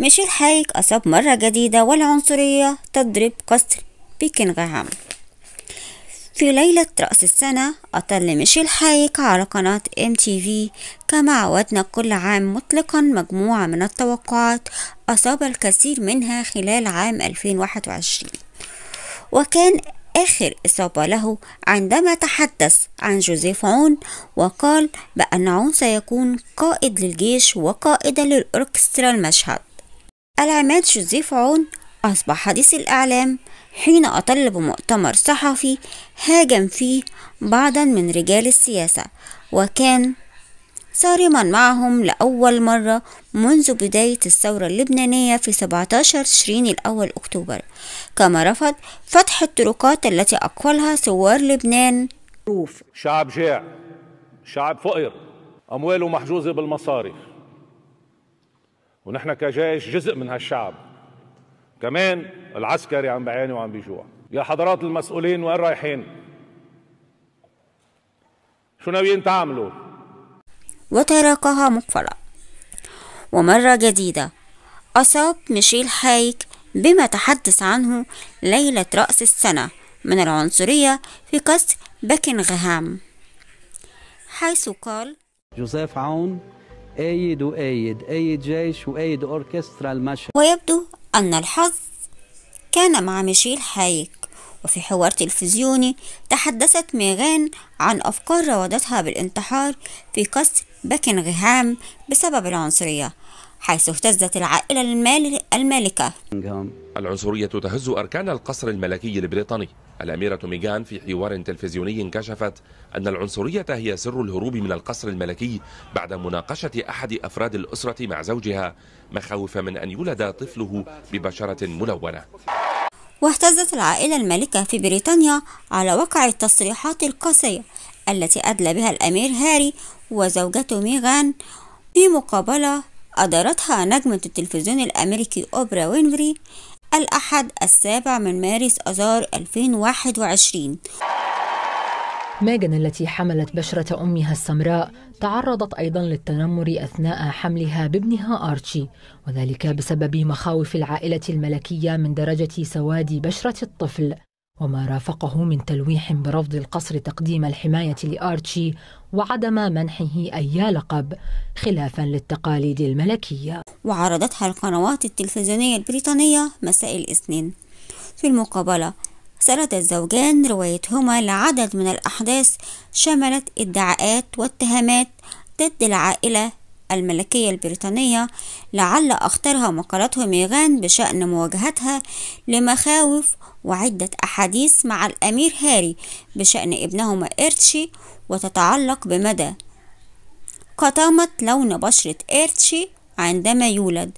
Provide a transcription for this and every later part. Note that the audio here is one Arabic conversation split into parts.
ميشيل حايك أصاب مرة جديدة والعنصرية تضرب قصر بيكنغهام في ليلة رأس السنة أطل ميشيل حايك على قناة ام تي في كما عودنا كل عام مطلقا مجموعة من التوقعات أصاب الكثير منها خلال عام 2021 وكان آخر إصابة له عندما تحدث عن جوزيف عون وقال بأن عون سيكون قائد للجيش وقائدا للأوركسترا المشهد العماد جوزيف عون أصبح حديث الإعلام حين أطل بمؤتمر صحفي هاجم فيه بعضا من رجال السياسة وكان صارما معهم لأول مرة منذ بداية الثورة اللبنانية في 17 تشرين الأول أكتوبر كما رفض فتح الطرقات التي أقفلها ثوار لبنان شعب جاع شعب فقر أمواله محجوزة بالمصارف ونحن كجيش جزء من هالشعب كمان العسكري عم بعاني وعم بيجوع يا حضرات المسؤولين وين رايحين شو ناويين تعملوا وتركها مقفلة ومرة جديدة أصاب ميشيل حايك بما تحدث عنه ليلة رأس السنة من العنصرية في قصر بكنغهام حيث قال جوزيف عون أيد وأيد أيد جيش وأيد أوركسترا المشهد ويبدو أن الحظ كان مع ميشيل حايك وفي حوار تلفزيوني تحدثت ميغان عن أفكار روادتها بالانتحار في قصر باكنغهام بسبب العنصرية حيث اهتزت العائلة المال... المالكة نعم. العنصرية تهز أركان القصر الملكي البريطاني الأميرة ميغان في حوار تلفزيوني كشفت أن العنصرية هي سر الهروب من القصر الملكي بعد مناقشة أحد أفراد الأسرة مع زوجها مخاوف من أن يولد طفله ببشرة ملونة واهتزت العائلة الملكة في بريطانيا على وقع التصريحات القاسية التي أدلى بها الأمير هاري وزوجته ميغان في مقابلة أدارتها نجمة التلفزيون الأمريكي أوبرا وينفري الأحد السابع من مارس أذار 2021 ماجن التي حملت بشرة أمها السمراء تعرضت أيضا للتنمر أثناء حملها بابنها آرتشي وذلك بسبب مخاوف العائلة الملكية من درجة سواد بشرة الطفل وما رافقه من تلويح برفض القصر تقديم الحماية لآرتشي وعدم منحه أي لقب خلافا للتقاليد الملكية وعرضتها القنوات التلفزيونية البريطانية مساء الاثنين في المقابلة سرد الزوجان روايتهما لعدد من الأحداث شملت ادعاءات واتهامات ضد العائلة الملكية البريطانية لعل أخطرها مقالته ميغان بشأن مواجهتها لمخاوف وعدة أحاديث مع الأمير هاري بشأن ابنهما إيرتشي وتتعلق بمدى قطامة لون بشرة إيرتشي عندما يولد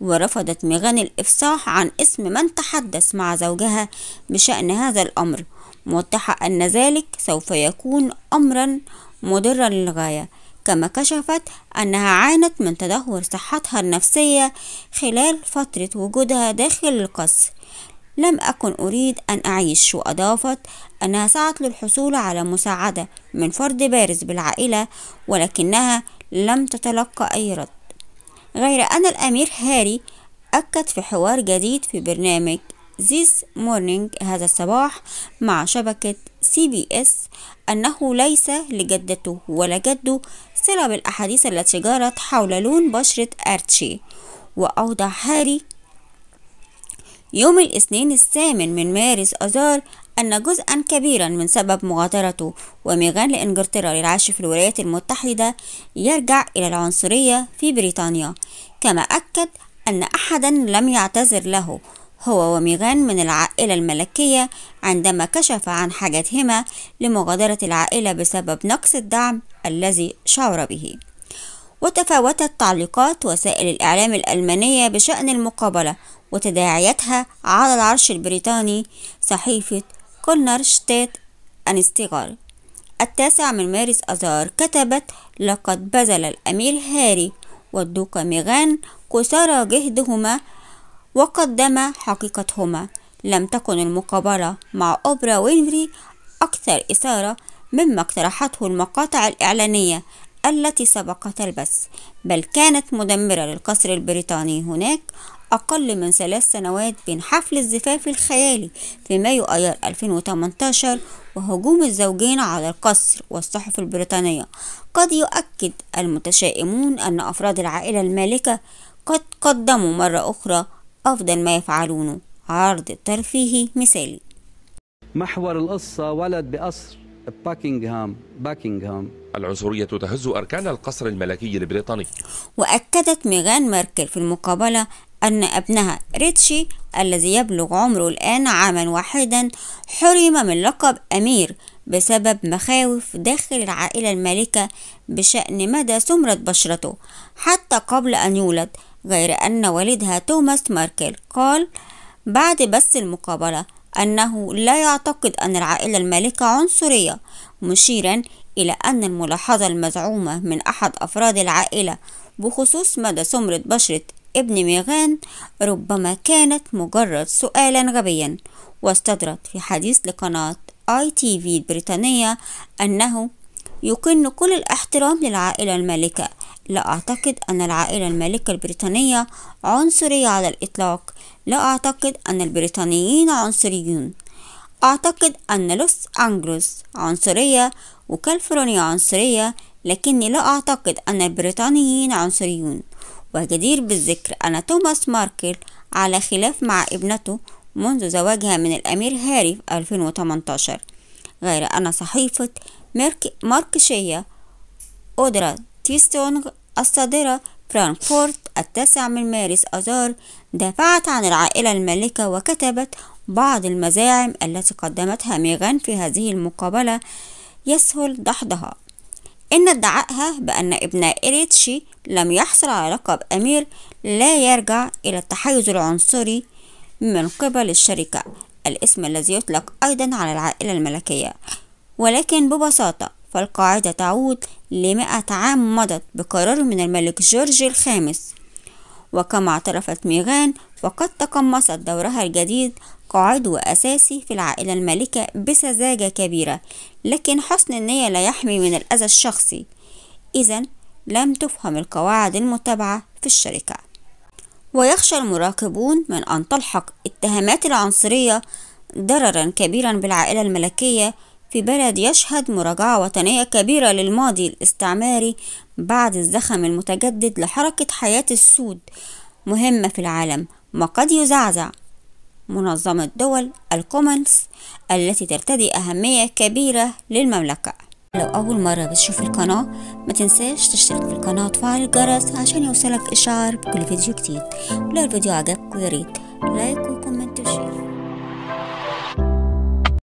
ورفضت ميغان الإفصاح عن اسم من تحدث مع زوجها بشأن هذا الأمر موضحة أن ذلك سوف يكون أمرا مضرا للغاية كما كشفت أنها عانت من تدهور صحتها النفسية خلال فترة وجودها داخل القصر لم أكن أريد أن أعيش وأضافت أنها سعت للحصول على مساعدة من فرد بارز بالعائلة ولكنها لم تتلقى أي رد غير أن الأمير هاري أكد في حوار جديد في برنامج this morning هذا الصباح مع شبكة سي بي اس أنه ليس لجدته ولا جده صلة بالأحاديث التي جرت حول لون بشرة أرتشي وأوضح هاري يوم الاثنين الثامن من مارس أذار أن جزءا كبيرا من سبب مغادرته وميغان لإنجلترا للعيش في الولايات المتحدة يرجع إلى العنصرية في بريطانيا كما أكد أن أحدا لم يعتذر له هو وميغان من العائلة الملكية عندما كشف عن حاجتهما لمغادرة العائلة بسبب نقص الدعم الذي شعر به وتفاوتت تعليقات وسائل الإعلام الألمانية بشأن المقابلة وتداعياتها على العرش البريطاني صحيفة كولنر شتيت التاسع من مارس أذار كتبت لقد بذل الأمير هاري والدوقة ميغان قصارى جهدهما وقدما حقيقتهما لم تكن المقابلة مع أوبرا وينفري أكثر إثارة مما اقترحته المقاطع الإعلانية التي سبقت البث بل كانت مدمرة للقصر البريطاني هناك أقل من ثلاث سنوات بين حفل الزفاف الخيالي في مايو أيار 2018 وهجوم الزوجين على القصر والصحف البريطانية قد يؤكد المتشائمون أن أفراد العائلة المالكة قد قدموا مرة أخرى أفضل ما يفعلونه عرض ترفيهي مثالي محور القصة ولد بقصر باكنغهام باكنغهام العنصرية تهز أركان القصر الملكي البريطاني وأكدت ميغان ماركل في المقابلة أن ابنها ريتشي الذي يبلغ عمره الآن عاما واحدا حرم من لقب أمير بسبب مخاوف داخل العائلة المالكة بشأن مدى سمرة بشرته حتى قبل أن يولد غير أن والدها توماس ماركل قال بعد بث المقابلة أنه لا يعتقد أن العائلة المالكة عنصرية مشيرا إلى أن الملاحظة المزعومة من أحد أفراد العائلة بخصوص مدى سمرة بشرة ابن ميغان ربما كانت مجرد سؤالا غبيا واستدرت في حديث لقناة آي تي في البريطانية أنه يكن كل الاحترام للعائلة المالكة لا أعتقد أن العائلة المالكة البريطانية عنصرية على الإطلاق لا أعتقد أن البريطانيين عنصريون أعتقد أن لوس أنجلوس عنصرية وكاليفورنيا عنصرية لكني لا أعتقد أن البريطانيين عنصريون وجدير بالذكر أن توماس ماركل على خلاف مع ابنته منذ زواجها من الأمير هاري في 2018 غير أن صحيفة ماركشية أدرت تيستونغ الصادرة فرانكفورت التاسع من مارس آذار دافعت عن العائلة المالكة وكتبت بعض المزاعم التي قدمتها ميغان في هذه المقابلة يسهل دحضها إن ادعائها بأن ابن إريتشي لم يحصل على لقب أمير لا يرجع إلى التحيز العنصري من قبل الشركة الاسم الذي يطلق أيضا على العائلة الملكية ولكن ببساطة فالقاعدة تعود لمئة عام مضت بقرار من الملك جورج الخامس وكما اعترفت ميغان فقد تقمصت دورها الجديد قاعد أساسي في العائلة المالكة بسذاجة كبيرة لكن حسن النية لا يحمي من الأذى الشخصي إذا لم تفهم القواعد المتبعة في الشركة ويخشى المراقبون من أن تلحق اتهامات العنصرية ضررا كبيرا بالعائلة الملكية في بلد يشهد مراجعة وطنية كبيرة للماضي الاستعماري بعد الزخم المتجدد لحركة حياة السود مهمة في العالم ما قد يزعزع منظمة دول الكومنس التي ترتدي أهمية كبيرة للمملكة لو أول مرة بتشوف القناة ما تنساش تشترك في القناة وتفعل الجرس عشان يوصلك إشعار بكل فيديو جديد ولو الفيديو عجبك ياريت لايك